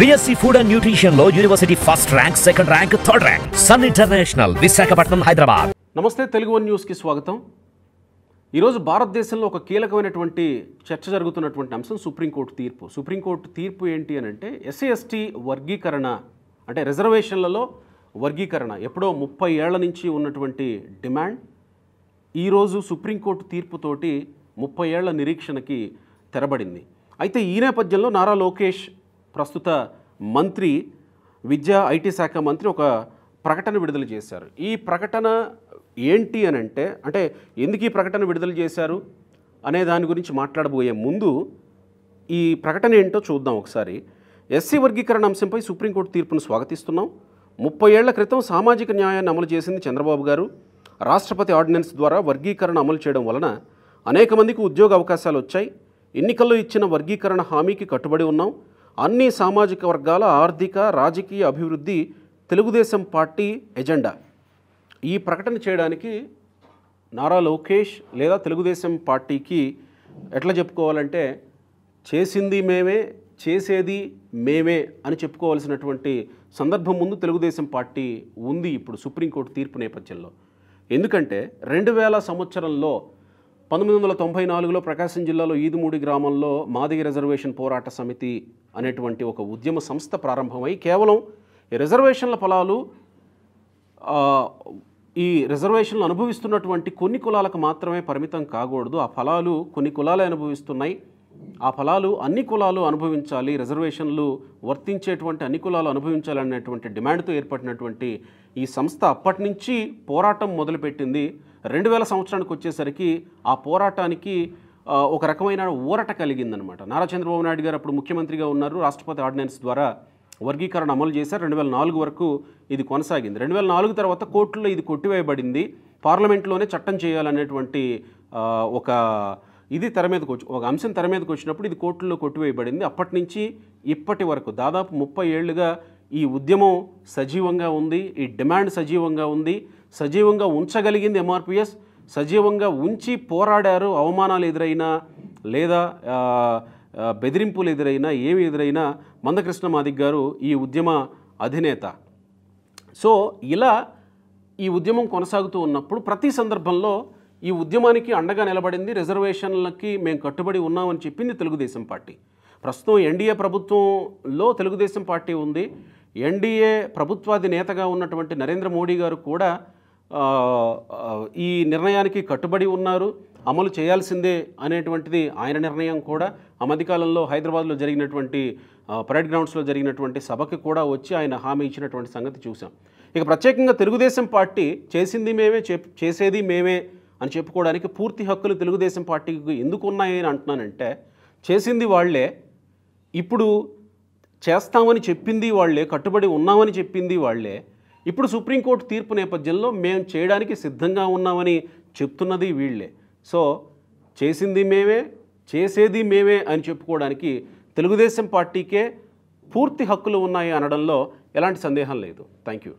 BSc food and nutrition లో university first rank second rank third rank Sun International Visakhapatnam Hyderabad నమస్తే Telugu one న్యూస్కి స్వాగతం ఈరోజు భారతదేశంలో ఒక కీలకమైనటువంటి చర్చ జరుగుతున్నటువంటి అంశం సుప్రీంకోర్టు తీర్పు సుప్రీంకోర్టు తీర్పు ఏంటి అని అంటే ఎస్సీ ఎస్టీ వర్గీకరణ అంటే రిజర్వేషన్లలో వర్గీకరణ ఎప్పుడో ముప్పై ఏళ్ల నుంచి ఉన్నటువంటి డిమాండ్ ఈరోజు సుప్రీంకోర్టు తీర్పుతోటి ముప్పై ఏళ్ల నిరీక్షణకి తెరబడింది అయితే ఈ నేపథ్యంలో నారా లోకేష్ ప్రస్తుత మంత్రి విద్యా ఐటీ శాఖ మంత్రి ఒక ప్రకటన విడుదల చేశారు ఈ ప్రకటన ఏంటి అని అంటే అంటే ఎందుకు ఈ ప్రకటన విడుదల చేశారు అనే దాని గురించి మాట్లాడబోయే ముందు ఈ ప్రకటన ఏంటో చూద్దాం ఒకసారి ఎస్సీ వర్గీకరణ అంశంపై సుప్రీంకోర్టు తీర్పును స్వాగతిస్తున్నాం ముప్పై ఏళ్ల క్రితం సామాజిక న్యాయాన్ని అమలు చేసింది చంద్రబాబు గారు రాష్ట్రపతి ఆర్డినెన్స్ ద్వారా వర్గీకరణ అమలు చేయడం వలన అనేక మందికి ఉద్యోగ అవకాశాలు వచ్చాయి ఎన్నికల్లో ఇచ్చిన వర్గీకరణ హామీకి కట్టుబడి ఉన్నాం అన్ని సామాజిక వర్గాల ఆర్థిక రాజకీయ అభివృద్ధి తెలుగుదేశం పార్టీ ఎజెండా ఈ ప్రకటన చేయడానికి నారా లోకేష్ లేదా తెలుగుదేశం పార్టీకి ఎట్లా చెప్పుకోవాలంటే చేసింది మేమే చేసేది మేమే అని చెప్పుకోవాల్సినటువంటి సందర్భం ముందు తెలుగుదేశం పార్టీ ఉంది ఇప్పుడు సుప్రీంకోర్టు తీర్పు నేపథ్యంలో ఎందుకంటే రెండు వేల సంవత్సరంలో పంతొమ్మిది వందల తొంభై నాలుగులో ప్రకాశం జిల్లాలో ఈదుమూడి గ్రామంలో మాదిగ రిజర్వేషన్ పోరాట సమితి అనేటువంటి ఒక ఉద్యమ సంస్థ ప్రారంభమై కేవలం రిజర్వేషన్ల ఫలాలు ఈ రిజర్వేషన్లు అనుభవిస్తున్నటువంటి కొన్ని కులాలకు మాత్రమే పరిమితం కాకూడదు ఆ ఫలాలు కొన్ని కులాలే అనుభవిస్తున్నాయి ఆ ఫలాలు అన్ని కులాలు అనుభవించాలి రిజర్వేషన్లు వర్తించేటువంటి అన్ని కులాలు అనుభవించాలి అనేటువంటి డిమాండ్తో ఏర్పడినటువంటి ఈ సంస్థ అప్పటి నుంచి పోరాటం మొదలుపెట్టింది రెండు వేల సంవత్సరానికి వచ్చేసరికి ఆ పోరాటానికి ఒక రకమైన ఊరట కలిగిందనమాట నారా చంద్రబాబు నాయుడు గారు అప్పుడు ముఖ్యమంత్రిగా ఉన్నారు రాష్ట్రపతి ఆర్డినెన్స్ ద్వారా వర్గీకరణ అమలు చేశారు రెండు వేల నాలుగు వరకు ఇది కొనసాగింది రెండు వేల నాలుగు తర్వాత కోర్టులో ఇది కొట్టివేయబడింది పార్లమెంట్లోనే చట్టం చేయాలనేటువంటి ఒక ఇది తెర మీదకి వచ్చి ఒక అంశం తెర మీదకి వచ్చినప్పుడు ఇది కోర్టులో కొట్టివేయబడింది అప్పటి నుంచి ఇప్పటి వరకు దాదాపు ముప్పై ఏళ్ళుగా ఈ ఉద్యమం సజీవంగా ఉంది ఈ డిమాండ్ సజీవంగా ఉంది సజీవంగా ఉంచగలిగింది ఎంఆర్పిఎస్ సజీవంగా ఉంచి పోరాడారు అవమానాలు ఎదురైనా లేదా బెదిరింపులు ఎదురైనా ఏమి ఎదురైనా మందకృష్ణ మాదిక్ గారు ఈ ఉద్యమ అధినేత సో ఇలా ఈ ఉద్యమం కొనసాగుతూ ఉన్నప్పుడు ప్రతి సందర్భంలో ఈ ఉద్యమానికి అండగా నిలబడింది రిజర్వేషన్లకి మేము కట్టుబడి ఉన్నామని చెప్పింది తెలుగుదేశం పార్టీ ప్రస్తుతం ఎన్డీఏ ప్రభుత్వంలో తెలుగుదేశం పార్టీ ఉంది ఎన్డీఏ ప్రభుత్వాధినేతగా ఉన్నటువంటి నరేంద్ర మోడీ గారు కూడా ఈ నిర్ణయానికి కట్టుబడి ఉన్నారు అమలు చేయాల్సిందే అనేటువంటిది ఆయన నిర్ణయం కూడా ఆ మధ్యకాలంలో హైదరాబాద్లో జరిగినటువంటి పరేడ్ గ్రౌండ్స్లో జరిగినటువంటి సభకి కూడా వచ్చి ఆయన హామీ ఇచ్చినటువంటి సంగతి చూసాం ఇక ప్రత్యేకంగా తెలుగుదేశం పార్టీ చేసింది మేమే చేసేది మేమే అని చెప్పుకోవడానికి పూర్తి హక్కులు తెలుగుదేశం పార్టీకి ఎందుకు ఉన్నాయని అంటున్నానంటే చేసింది వాళ్లే ఇప్పుడు చేస్తామని చెప్పింది వాళ్లే కట్టుబడి ఉన్నామని చెప్పింది వాళ్లే ఇప్పుడు సుప్రీంకోర్టు తీర్పు నేపథ్యంలో మేము చేయడానికి సిద్ధంగా ఉన్నామని చెప్తున్నది వీళ్ళే సో చేసింది మేమే చేసేది మేమే అని చెప్పుకోవడానికి తెలుగుదేశం పార్టీకే పూర్తి హక్కులు ఉన్నాయి అనడంలో ఎలాంటి సందేహం లేదు థ్యాంక్ యూ